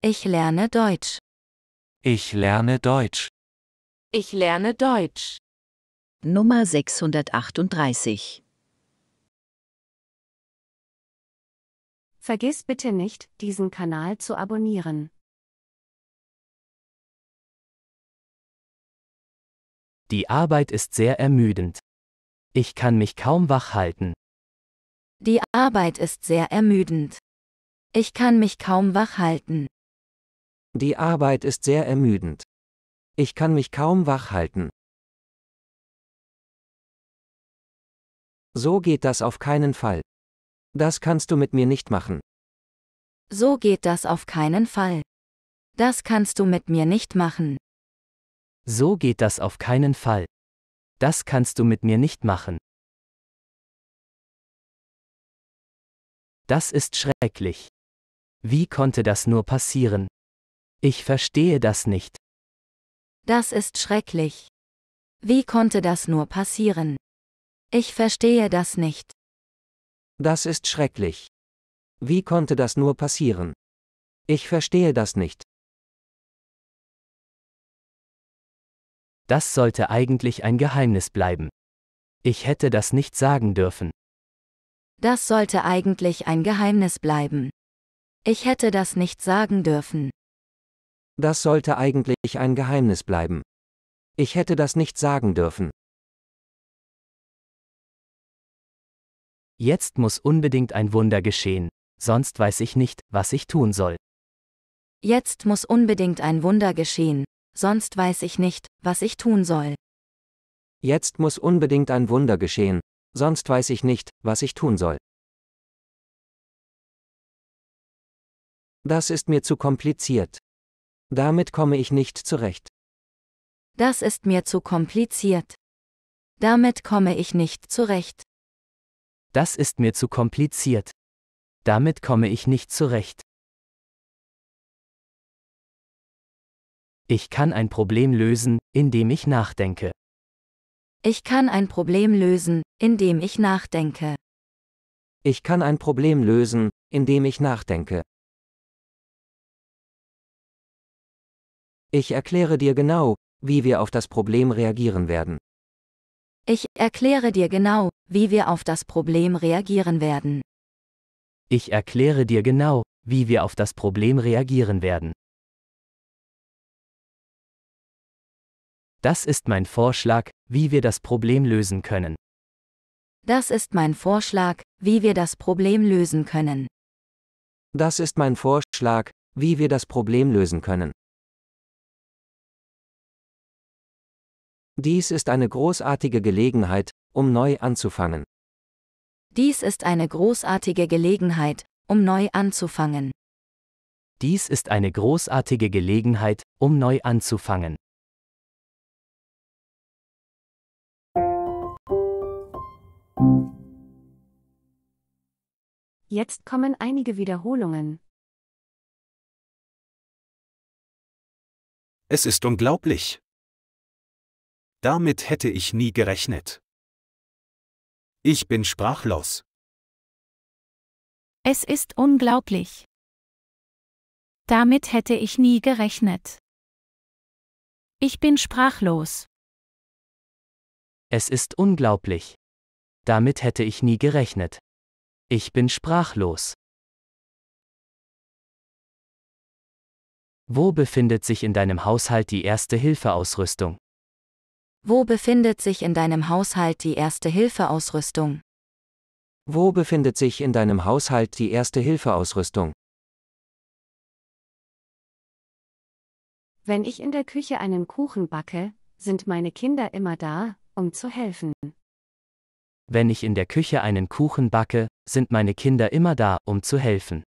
Ich lerne Deutsch. Ich lerne Deutsch. Ich lerne Deutsch. Nummer 638 Vergiss bitte nicht, diesen Kanal zu abonnieren. Die Arbeit ist sehr ermüdend. Ich kann mich kaum wach halten. Die Arbeit ist sehr ermüdend. Ich kann mich kaum wach halten. Die Arbeit ist sehr ermüdend. Ich kann mich kaum wach halten. So geht das auf keinen Fall. Das kannst du mit mir nicht machen. So geht das auf keinen Fall. Das kannst du mit mir nicht machen. So geht das auf keinen Fall. Das kannst du mit mir nicht machen. Das ist schrecklich. Wie konnte das nur passieren? Ich verstehe das nicht. Das ist schrecklich. Wie konnte das nur passieren? Ich verstehe das nicht. Das ist schrecklich. Wie konnte das nur passieren? Ich verstehe das nicht. Das sollte eigentlich ein Geheimnis bleiben. Ich hätte das nicht sagen dürfen. Das sollte eigentlich ein Geheimnis bleiben. Ich hätte das nicht sagen dürfen. Das sollte eigentlich ein Geheimnis bleiben. Ich hätte das nicht sagen dürfen. Jetzt muss unbedingt ein Wunder geschehen, sonst weiß ich nicht, was ich tun soll. Jetzt muss unbedingt ein Wunder geschehen, sonst weiß ich nicht, was ich tun soll. Jetzt muss unbedingt ein Wunder geschehen, sonst weiß ich nicht, was ich tun soll. Das ist mir zu kompliziert. Damit komme ich nicht zurecht. Das ist mir zu kompliziert. Damit komme ich nicht zurecht. Das ist mir zu kompliziert. Damit komme ich nicht zurecht. Ich kann ein Problem lösen, indem ich nachdenke. Ich kann ein Problem lösen, indem ich nachdenke. Ich kann ein Problem lösen, indem ich nachdenke. Ich erkläre dir genau, wie wir auf das Problem reagieren werden. Ich erkläre dir genau, wie wir auf das Problem reagieren werden. Ich erkläre dir genau, wie wir auf das Problem reagieren werden. Das ist mein Vorschlag, wie wir das Problem lösen können. Das ist mein Vorschlag, wie wir das Problem lösen können. Das ist mein Vorschlag, wie wir das Problem lösen können. Dies ist eine großartige Gelegenheit, um neu anzufangen. Dies ist eine großartige Gelegenheit, um neu anzufangen. Dies ist eine großartige Gelegenheit, um neu anzufangen. Jetzt kommen einige Wiederholungen. Es ist unglaublich. Damit hätte ich nie gerechnet. Ich bin sprachlos. Es ist unglaublich. Damit hätte ich nie gerechnet. Ich bin sprachlos. Es ist unglaublich. Damit hätte ich nie gerechnet. Ich bin sprachlos. Wo befindet sich in deinem Haushalt die erste Hilfeausrüstung? Wo befindet sich in deinem Haushalt die erste Hilfeausrüstung? Wo befindet sich in deinem Haushalt die erste hilfe Wenn ich in der Küche einen Kuchen backe, sind meine Kinder immer da, um zu helfen. Wenn ich in der Küche einen Kuchen backe, sind meine Kinder immer da, um zu helfen.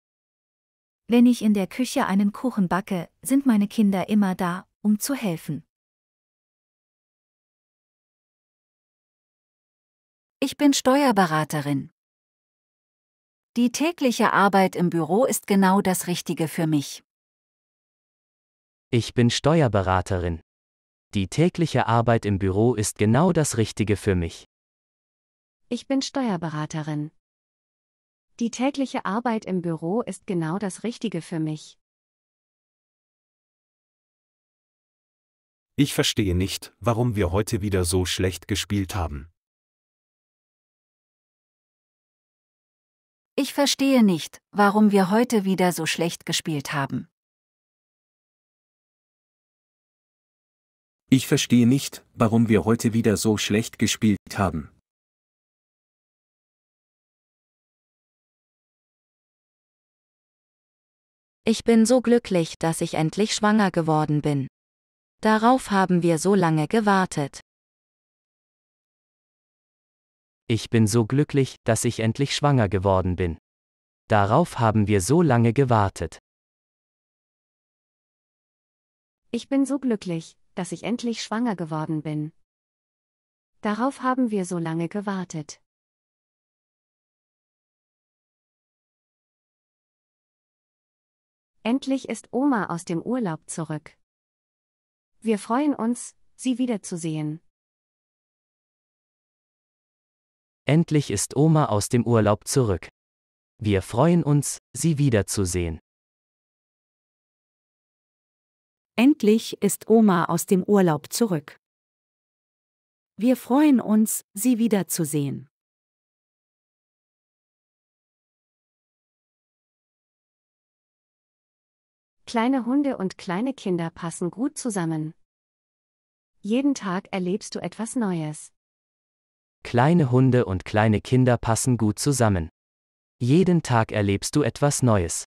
Wenn ich in der Küche einen Kuchen backe, sind meine Kinder immer da, um zu helfen. Ich bin Steuerberaterin. Die tägliche Arbeit im Büro ist genau das Richtige für mich. Ich bin Steuerberaterin. Die tägliche Arbeit im Büro ist genau das Richtige für mich. Ich bin Steuerberaterin. Die tägliche Arbeit im Büro ist genau das Richtige für mich. Ich verstehe nicht, warum wir heute wieder so schlecht gespielt haben. Ich verstehe nicht, warum wir heute wieder so schlecht gespielt haben. Ich verstehe nicht, warum wir heute wieder so schlecht gespielt haben. Ich bin so glücklich, dass ich endlich schwanger geworden bin. Darauf haben wir so lange gewartet. Ich bin so glücklich, dass ich endlich schwanger geworden bin. Darauf haben wir so lange gewartet. Ich bin so glücklich, dass ich endlich schwanger geworden bin. Darauf haben wir so lange gewartet. Endlich ist Oma aus dem Urlaub zurück. Wir freuen uns, sie wiederzusehen. Endlich ist Oma aus dem Urlaub zurück. Wir freuen uns, sie wiederzusehen. Endlich ist Oma aus dem Urlaub zurück. Wir freuen uns, sie wiederzusehen. Kleine Hunde und kleine Kinder passen gut zusammen. Jeden Tag erlebst du etwas Neues. Kleine Hunde und kleine Kinder passen gut zusammen. Jeden Tag erlebst du etwas Neues.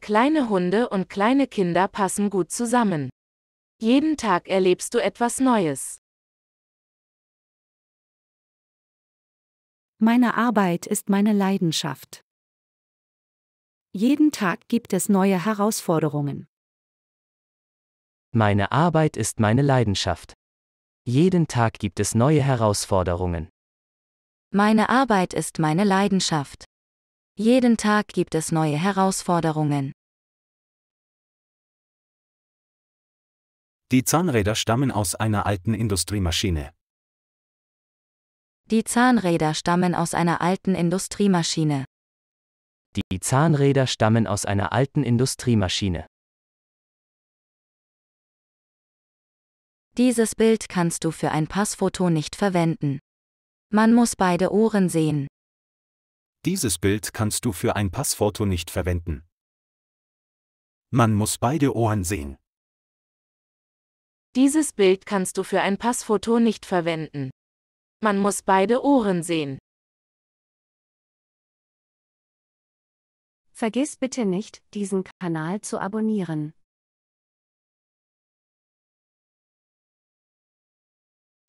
Kleine Hunde und kleine Kinder passen gut zusammen. Jeden Tag erlebst du etwas Neues. Meine Arbeit ist meine Leidenschaft. Jeden Tag gibt es neue Herausforderungen. Meine Arbeit ist meine Leidenschaft. Jeden Tag gibt es neue Herausforderungen. Meine Arbeit ist meine Leidenschaft. Jeden Tag gibt es neue Herausforderungen. Die Zahnräder stammen aus einer alten Industriemaschine. Die Zahnräder stammen aus einer alten Industriemaschine. Die Zahnräder stammen aus einer alten Industriemaschine. Dieses Bild kannst du für ein Passfoto nicht verwenden. Man muss beide Ohren sehen. Dieses Bild kannst du für ein Passfoto nicht verwenden. Man muss beide Ohren sehen. Dieses Bild kannst du für ein Passfoto nicht verwenden. Man muss beide Ohren sehen. Vergiss bitte nicht, diesen Kanal zu abonnieren.